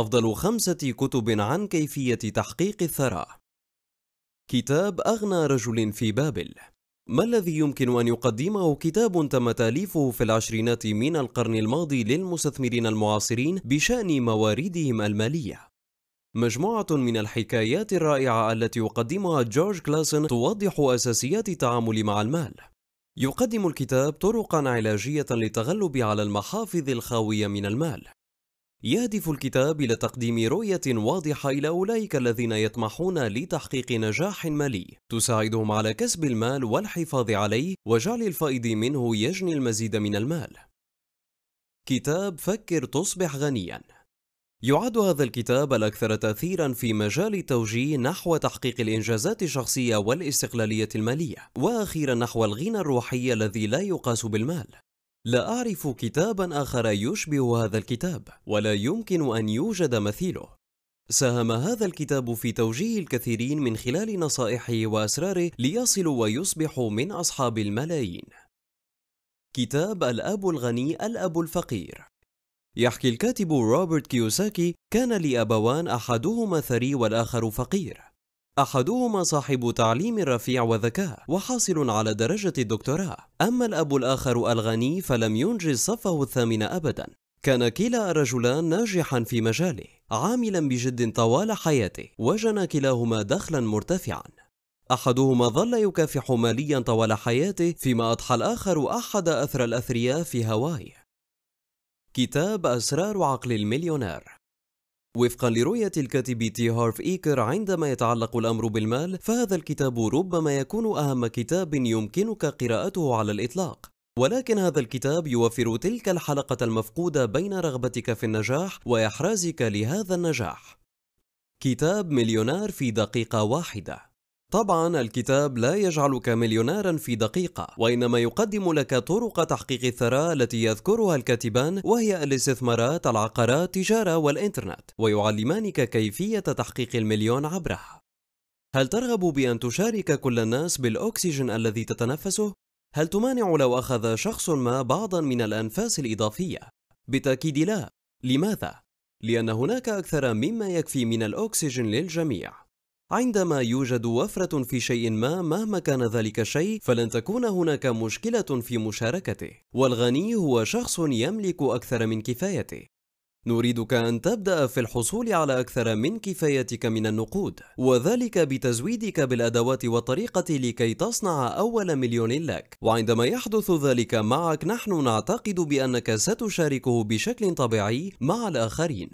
أفضل خمسة كتب عن كيفية تحقيق الثراء كتاب أغنى رجل في بابل ما الذي يمكن أن يقدمه كتاب تم تأليفه في العشرينات من القرن الماضي للمستثمرين المعاصرين بشأن مواردهم المالية؟ مجموعة من الحكايات الرائعة التي يقدمها جورج كلاسن توضح أساسيات التعامل مع المال. يقدم الكتاب طرقا علاجية للتغلب على المحافظ الخاوية من المال. يهدف الكتاب إلى تقديم رؤية واضحة إلى أولئك الذين يطمحون لتحقيق نجاح مالي تساعدهم على كسب المال والحفاظ عليه وجعل الفائض منه يجني المزيد من المال كتاب فكر تصبح غنياً يعد هذا الكتاب الأكثر تأثيرا في مجال التوجيه نحو تحقيق الإنجازات الشخصية والاستقلالية المالية وأخيرا نحو الغنى الروحي الذي لا يقاس بالمال لا أعرف كتابا آخر يشبه هذا الكتاب ولا يمكن أن يوجد مثيله ساهم هذا الكتاب في توجيه الكثيرين من خلال نصائحه وأسراره ليصلوا ويصبحوا من أصحاب الملايين كتاب الأب الغني الأب الفقير يحكي الكاتب روبرت كيوساكي كان لأبوان أحدهما ثري والآخر فقير أحدهما صاحب تعليم رفيع وذكاء وحاصل على درجة الدكتوراه أما الأب الآخر الغني فلم ينجز صفه الثامن أبدا كان كلا الرجلان ناجحا في مجاله عاملا بجد طوال حياته وجنى كلاهما دخلا مرتفعا أحدهما ظل يكافح ماليا طوال حياته فيما أضحى الآخر أحد أثر الأثرياء في هاواي كتاب أسرار عقل المليونير وفقا لرؤية الكاتب تي هارف إيكر عندما يتعلق الأمر بالمال فهذا الكتاب ربما يكون أهم كتاب يمكنك قراءته على الإطلاق ولكن هذا الكتاب يوفر تلك الحلقة المفقودة بين رغبتك في النجاح وإحرازك لهذا النجاح كتاب مليونار في دقيقة واحدة طبعا الكتاب لا يجعلك مليونارا في دقيقة وإنما يقدم لك طرق تحقيق الثراء التي يذكرها الكاتبان وهي الاستثمارات العقارات التجارة والإنترنت ويعلمانك كيفية تحقيق المليون عبرها هل ترغب بأن تشارك كل الناس بالأكسجين الذي تتنفسه؟ هل تمانع لو أخذ شخص ما بعضا من الأنفاس الإضافية؟ بالتأكيد لا لماذا؟ لأن هناك أكثر مما يكفي من الأكسجين للجميع عندما يوجد وفرة في شيء ما مهما كان ذلك الشيء فلن تكون هناك مشكلة في مشاركته والغني هو شخص يملك أكثر من كفايته نريدك أن تبدأ في الحصول على أكثر من كفايتك من النقود وذلك بتزويدك بالأدوات والطريقة لكي تصنع أول مليون لك وعندما يحدث ذلك معك نحن نعتقد بأنك ستشاركه بشكل طبيعي مع الآخرين